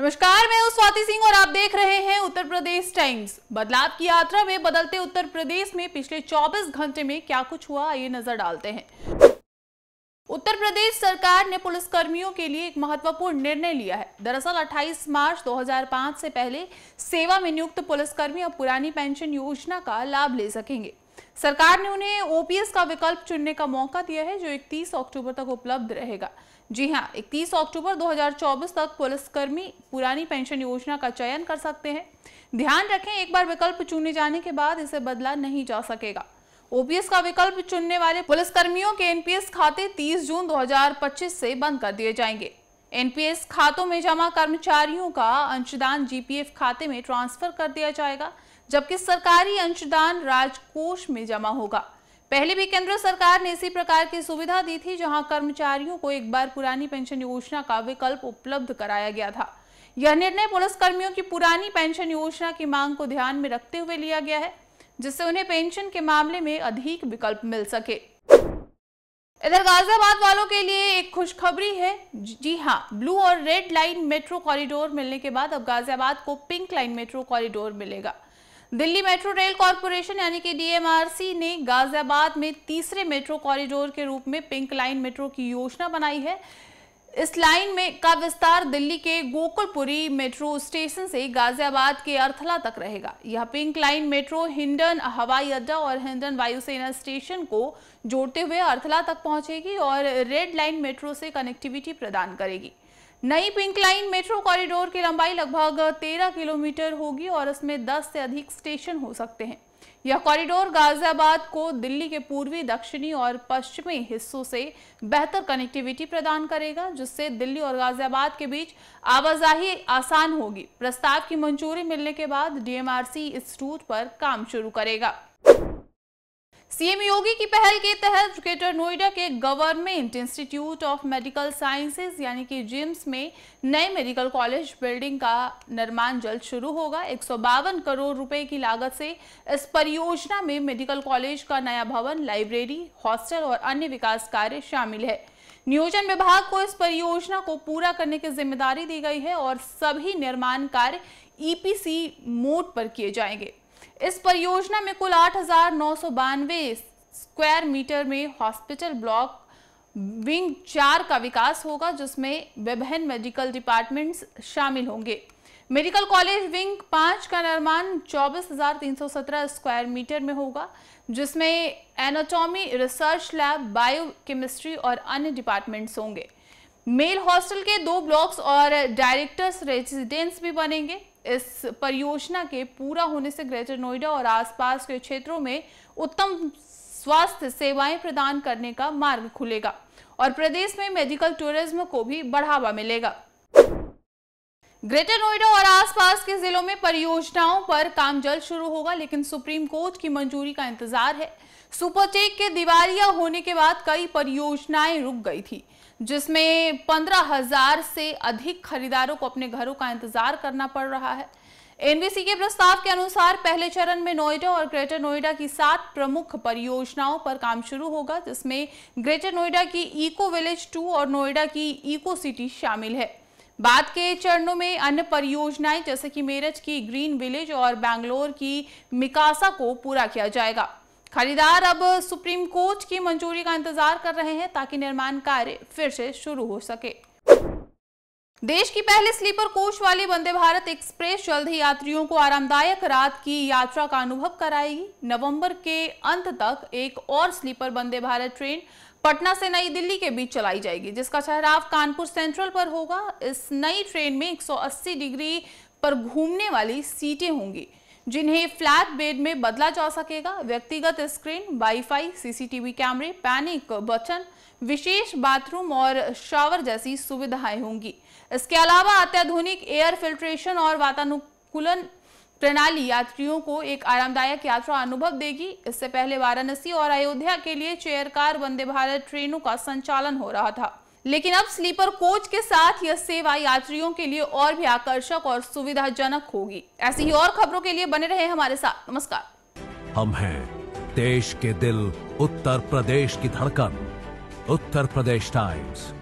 नमस्कार मैं स्वाति सिंह और आप देख रहे हैं उत्तर प्रदेश टाइम्स बदलाव की यात्रा में बदलते उत्तर प्रदेश में पिछले 24 घंटे में क्या कुछ हुआ ये नजर डालते हैं उत्तर प्रदेश सरकार ने पुलिसकर्मियों के लिए एक महत्वपूर्ण निर्णय लिया है दरअसल 28 मार्च 2005 से पहले सेवा में नियुक्त पुलिसकर्मी अब पुरानी पेंशन योजना का लाभ ले सकेंगे सरकार ने उन्हें ओपीएस का विकल्प चुनने का मौका दिया है जो 31 अक्टूबर तक उपलब्ध रहेगा जी हां 31 अक्टूबर 2024 तक पुलिसकर्मी पुरानी पेंशन योजना का चयन कर सकते हैं ध्यान रखें एक बार विकल्प चुने जाने के बाद इसे बदला नहीं जा सकेगा ओपीएस का विकल्प चुनने वाले पुलिसकर्मियों के एनपीएस खाते 30 जून 2025 से बंद कर दिए जाएंगे एनपीएस खातों में जमा कर्मचारियों का अंशदान जीपीएफ खाते में ट्रांसफर कर दिया जाएगा जबकि सरकारी अंशदान राजकोष में जमा होगा पहले भी केंद्र सरकार ने इसी प्रकार की सुविधा दी थी जहां कर्मचारियों को एक बार पुरानी पेंशन योजना का विकल्प उपलब्ध कराया गया था यह निर्णय पुलिसकर्मियों की पुरानी पेंशन योजना की मांग को ध्यान में रखते हुए लिया गया है जिससे उन्हें पेंशन के मामले में अधिक विकल्प मिल सके इधर गाजियाबाद वालों के लिए एक खुशखबरी है जी हाँ ब्लू और रेड लाइन मेट्रो कॉरिडोर मिलने के बाद अब गाजियाबाद को पिंक लाइन मेट्रो कॉरिडोर मिलेगा दिल्ली मेट्रो रेल कॉरपोरेशन यानी कि डीएमआरसी ने गाजियाबाद में तीसरे मेट्रो कॉरिडोर के रूप में पिंक लाइन मेट्रो की योजना बनाई है इस लाइन में का विस्तार दिल्ली के गोकुलपुरी मेट्रो स्टेशन से गाजियाबाद के अर्थला तक रहेगा यह पिंक लाइन मेट्रो हिंडन हवाई अड्डा और हिंडन वायुसेना स्टेशन को जोड़ते हुए अर्थला तक पहुंचेगी और रेड लाइन मेट्रो से कनेक्टिविटी प्रदान करेगी नई पिंक लाइन मेट्रो कॉरिडोर की लंबाई लगभग 13 किलोमीटर होगी और इसमें 10 से अधिक स्टेशन हो सकते हैं यह कॉरिडोर गाजियाबाद को दिल्ली के पूर्वी दक्षिणी और पश्चिमी हिस्सों से बेहतर कनेक्टिविटी प्रदान करेगा जिससे दिल्ली और गाजियाबाद के बीच आवाजाही आसान होगी प्रस्ताव की मंजूरी मिलने के बाद डीएमआरसी इस रूट पर काम शुरू करेगा सीएम योगी की पहल के तहत ग्रेटर नोएडा के Government Institute of Medical Sciences यानी कि जिम्स में नए मेडिकल कॉलेज बिल्डिंग का निर्माण जल्द शुरू होगा एक करोड़ रुपए की लागत से इस परियोजना में मेडिकल कॉलेज का नया भवन लाइब्रेरी हॉस्टल और अन्य विकास कार्य शामिल है नियोजन विभाग को इस परियोजना को पूरा करने की जिम्मेदारी दी गई है और सभी निर्माण कार्य ईपीसी मोड पर किए जाएंगे इस परियोजना में कुल आठ स्क्वायर मीटर में हॉस्पिटल ब्लॉक विंग चार का विकास होगा जिसमें विभिन्न मेडिकल डिपार्टमेंट्स शामिल होंगे मेडिकल कॉलेज विंग पाँच का निर्माण 24,317 स्क्वायर मीटर में होगा जिसमें anatomy research lab biochemistry और अन्य डिपार्टमेंट्स होंगे मेल हॉस्टल के दो ब्लॉक्स और डायरेक्टर्स रेजिडेंस भी बनेंगे इस परियोजना के पूरा होने से ग्रेटर नोएडा और आसपास के क्षेत्रों में उत्तम स्वास्थ्य सेवाएं प्रदान करने का मार्ग खुलेगा और प्रदेश में मेडिकल टूरिज्म को भी बढ़ावा मिलेगा ग्रेटर नोएडा और आसपास के जिलों में परियोजनाओं पर काम जल्द शुरू होगा लेकिन सुप्रीम कोर्ट की मंजूरी का इंतजार है सुपरटेक के दिवालिया होने के बाद कई परियोजनाएं रुक गई थी जिसमें पंद्रह हजार से अधिक खरीदारों को अपने घरों का इंतजार करना पड़ रहा है एनबीसी के प्रस्ताव के अनुसार पहले चरण में नोएडा और ग्रेटर नोएडा की सात प्रमुख परियोजनाओं पर काम शुरू होगा जिसमें ग्रेटर नोएडा की इको विलेज टू और नोएडा की इको सिटी शामिल है बाद के चरणों में अन्य परियोजनाएं जैसे कि मेरठ की ग्रीन विलेज और बैंगलोर की मिकासा को पूरा किया जाएगा खरीदार अब सुप्रीम कोर्ट की मंजूरी का इंतजार कर रहे हैं ताकि निर्माण कार्य फिर से शुरू हो सके देश की पहले स्लीपर कोच वाली वंदे भारत एक्सप्रेस जल्द ही यात्रियों को आरामदायक रात की यात्रा का अनुभव कराएगी नवंबर के अंत तक एक और स्लीपर वंदे भारत ट्रेन पटना से नई दिल्ली के बीच चलाई जाएगी जिसका ठहराव कानपुर सेंट्रल पर होगा इस नई ट्रेन में 180 डिग्री पर घूमने वाली सीटें होंगी जिन्हें फ्लैट बेड में बदला जा सकेगा व्यक्तिगत स्क्रीन वाईफाई सीसीटीवी कैमरे पैनिक बचन विशेष बाथरूम और शावर जैसी सुविधाएं होंगी इसके अलावा अत्याधुनिक एयर फिल्ट्रेशन और वातानुकूलन प्रणाली यात्रियों को एक आरामदायक यात्रा अनुभव देगी इससे पहले वाराणसी और अयोध्या के लिए चेयरकार वंदे भारत ट्रेनों का संचालन हो रहा था लेकिन अब स्लीपर कोच के साथ यह सेवा यात्रियों के लिए और भी आकर्षक और सुविधाजनक होगी ऐसी ही और खबरों के लिए बने रहे हमारे साथ नमस्कार हम हैं देश के दिल उत्तर प्रदेश की धड़कन उत्तर प्रदेश टाइम्स